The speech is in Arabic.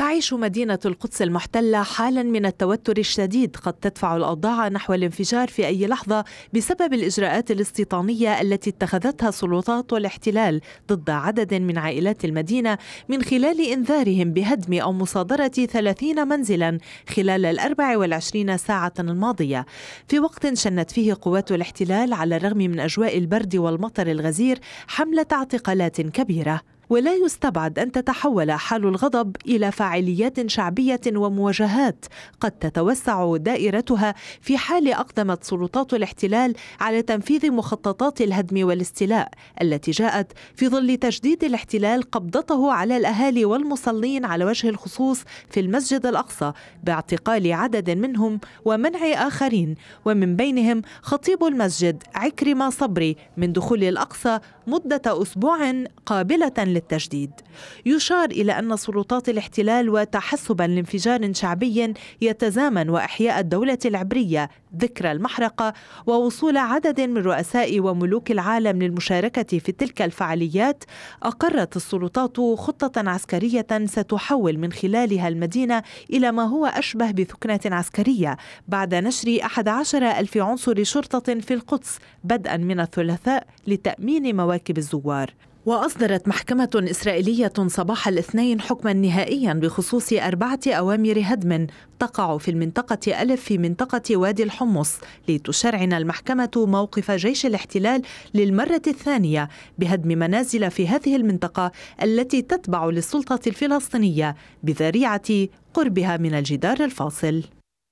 تعيش مدينة القدس المحتلة حالا من التوتر الشديد قد تدفع الأوضاع نحو الانفجار في أي لحظة بسبب الإجراءات الاستيطانية التي اتخذتها سلطات الاحتلال ضد عدد من عائلات المدينة من خلال إنذارهم بهدم أو مصادرة 30 منزلا خلال ال 24 ساعة الماضية في وقت شنت فيه قوات الاحتلال على الرغم من أجواء البرد والمطر الغزير حملة اعتقالات كبيرة ولا يستبعد أن تتحول حال الغضب إلى فعاليات شعبية ومواجهات قد تتوسع دائرتها في حال أقدمت سلطات الاحتلال على تنفيذ مخططات الهدم والاستيلاء التي جاءت في ظل تجديد الاحتلال قبضته على الأهالي والمصلين على وجه الخصوص في المسجد الأقصى باعتقال عدد منهم ومنع آخرين ومن بينهم خطيب المسجد عكرمة صبري من دخول الأقصى مدة أسبوع قابلة للتجديد يشار إلى أن سلطات الاحتلال وتحسبا لانفجار شعبي يتزامن وإحياء الدولة العبرية ذكرى المحرقة ووصول عدد من رؤساء وملوك العالم للمشاركة في تلك الفعاليات أقرت السلطات خطة عسكرية ستحول من خلالها المدينة إلى ما هو أشبه بثكنة عسكرية بعد نشر عشر ألف عنصر شرطة في القدس بدءا من الثلاثاء لتأمين مواكب الزوار وأصدرت محكمة إسرائيلية صباح الاثنين حكما نهائيا بخصوص أربعة أوامر هدم تقع في المنطقة ألف في منطقة وادي الحمص لتشرعن المحكمة موقف جيش الاحتلال للمرة الثانية بهدم منازل في هذه المنطقة التي تتبع للسلطة الفلسطينية بذريعة قربها من الجدار الفاصل